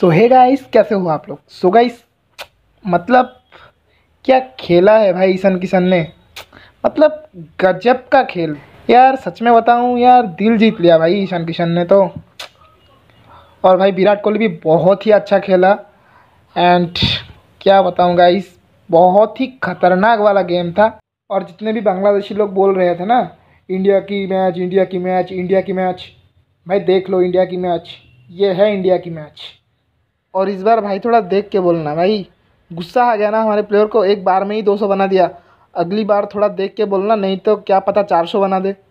सो hey guys कैसे हो आप लोग सो गाइस मतलब क्या खेला है भाई ईशन किशन ने मतलब गजब का खेल यार सच में बताऊं यार दिल जीत लिया भाई ईशान किशन ने तो और भाई विराट कोहली भी बहुत ही अच्छा खेला एंड क्या बताऊं गाइस बहुत ही खतरनाक वाला गेम था और जितने भी बांग्लादेशी लोग बोल रहे थे ना इंडिया की मैच इंडिया की मैच इंडिया की मैच भाई देख लो इंडिया की मैच ये है इंडिया की मैच और इस बार भाई थोड़ा देख के बोलना भाई गुस्सा आ गया ना हमारे प्लेयर को एक बार में ही 200 बना दिया अगली बार थोड़ा देख के बोलना नहीं तो क्या पता 400 बना दे